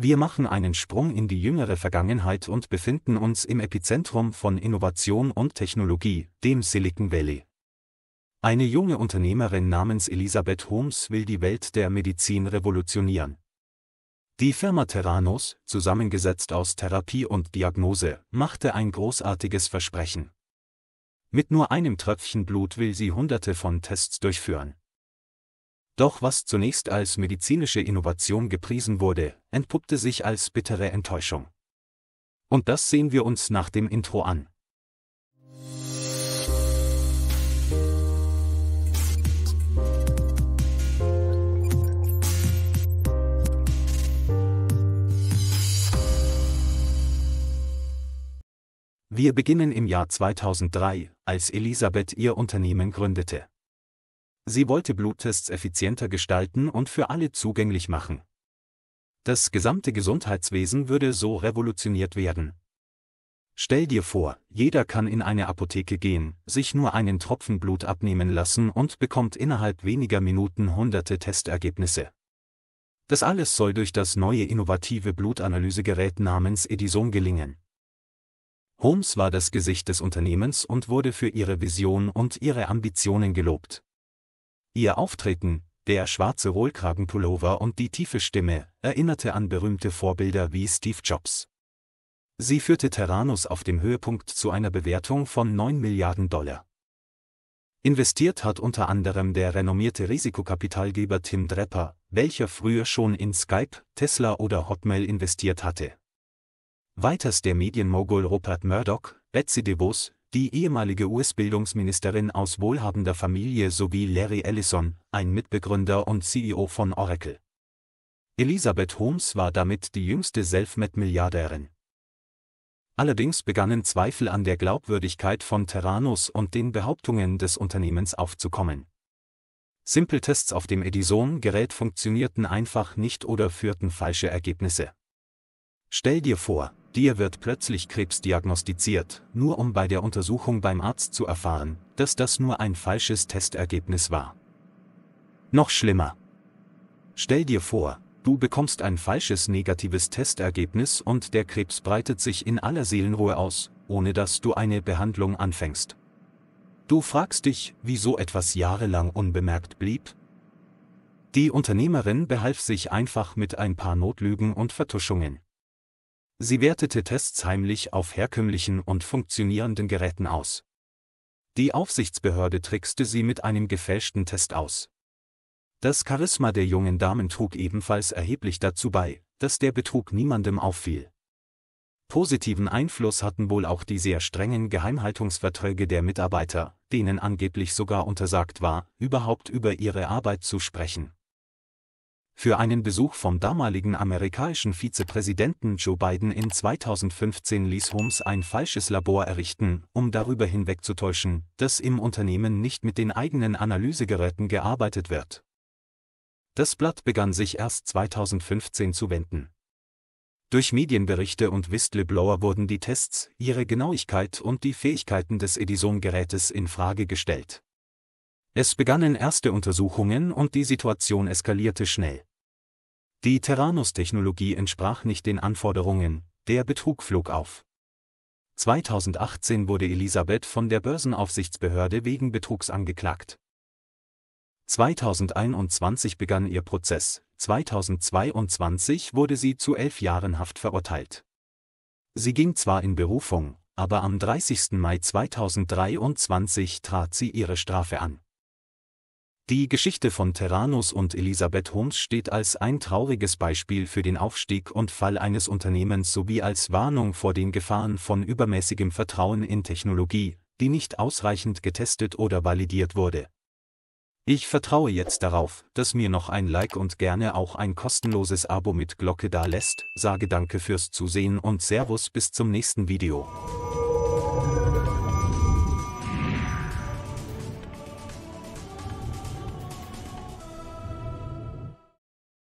Wir machen einen Sprung in die jüngere Vergangenheit und befinden uns im Epizentrum von Innovation und Technologie, dem Silicon Valley. Eine junge Unternehmerin namens Elisabeth Holmes will die Welt der Medizin revolutionieren. Die Firma Terranos, zusammengesetzt aus Therapie und Diagnose, machte ein großartiges Versprechen. Mit nur einem Tröpfchen Blut will sie Hunderte von Tests durchführen. Doch was zunächst als medizinische Innovation gepriesen wurde, entpuppte sich als bittere Enttäuschung. Und das sehen wir uns nach dem Intro an. Wir beginnen im Jahr 2003, als Elisabeth ihr Unternehmen gründete. Sie wollte Bluttests effizienter gestalten und für alle zugänglich machen. Das gesamte Gesundheitswesen würde so revolutioniert werden. Stell dir vor, jeder kann in eine Apotheke gehen, sich nur einen Tropfen Blut abnehmen lassen und bekommt innerhalb weniger Minuten hunderte Testergebnisse. Das alles soll durch das neue innovative Blutanalysegerät namens Edison gelingen. Holmes war das Gesicht des Unternehmens und wurde für ihre Vision und ihre Ambitionen gelobt. Ihr Auftreten, der schwarze Hohlkragenpullover und die tiefe Stimme, erinnerte an berühmte Vorbilder wie Steve Jobs. Sie führte Terranus auf dem Höhepunkt zu einer Bewertung von 9 Milliarden Dollar. Investiert hat unter anderem der renommierte Risikokapitalgeber Tim Drepper, welcher früher schon in Skype, Tesla oder Hotmail investiert hatte. Weiters der Medienmogul Rupert Murdoch, Betsy DeVos, die ehemalige US-Bildungsministerin aus wohlhabender Familie sowie Larry Ellison, ein Mitbegründer und CEO von Oracle. Elisabeth Holmes war damit die jüngste Selfmade-Milliardärin. Allerdings begannen Zweifel an der Glaubwürdigkeit von Terranos und den Behauptungen des Unternehmens aufzukommen. Simple-Tests auf dem Edison-Gerät funktionierten einfach nicht oder führten falsche Ergebnisse. Stell dir vor, Dir wird plötzlich Krebs diagnostiziert, nur um bei der Untersuchung beim Arzt zu erfahren, dass das nur ein falsches Testergebnis war. Noch schlimmer. Stell dir vor, du bekommst ein falsches negatives Testergebnis und der Krebs breitet sich in aller Seelenruhe aus, ohne dass du eine Behandlung anfängst. Du fragst dich, wieso etwas jahrelang unbemerkt blieb? Die Unternehmerin behalf sich einfach mit ein paar Notlügen und Vertuschungen. Sie wertete Tests heimlich auf herkömmlichen und funktionierenden Geräten aus. Die Aufsichtsbehörde trickste sie mit einem gefälschten Test aus. Das Charisma der jungen Damen trug ebenfalls erheblich dazu bei, dass der Betrug niemandem auffiel. Positiven Einfluss hatten wohl auch die sehr strengen Geheimhaltungsverträge der Mitarbeiter, denen angeblich sogar untersagt war, überhaupt über ihre Arbeit zu sprechen für einen Besuch vom damaligen amerikanischen Vizepräsidenten Joe Biden in 2015 ließ Holmes ein falsches Labor errichten, um darüber hinwegzutäuschen, dass im Unternehmen nicht mit den eigenen Analysegeräten gearbeitet wird. Das Blatt begann sich erst 2015 zu wenden. Durch Medienberichte und Whistleblower wurden die Tests, ihre Genauigkeit und die Fähigkeiten des Edison-Gerätes in Frage gestellt. Es begannen erste Untersuchungen und die Situation eskalierte schnell. Die Terranus-Technologie entsprach nicht den Anforderungen, der Betrug flog auf. 2018 wurde Elisabeth von der Börsenaufsichtsbehörde wegen Betrugs angeklagt. 2021 begann ihr Prozess, 2022 wurde sie zu elf Jahren Haft verurteilt. Sie ging zwar in Berufung, aber am 30. Mai 2023 trat sie ihre Strafe an. Die Geschichte von Terranus und Elisabeth Holmes steht als ein trauriges Beispiel für den Aufstieg und Fall eines Unternehmens sowie als Warnung vor den Gefahren von übermäßigem Vertrauen in Technologie, die nicht ausreichend getestet oder validiert wurde. Ich vertraue jetzt darauf, dass mir noch ein Like und gerne auch ein kostenloses Abo mit Glocke da lässt, sage danke fürs Zusehen und Servus bis zum nächsten Video.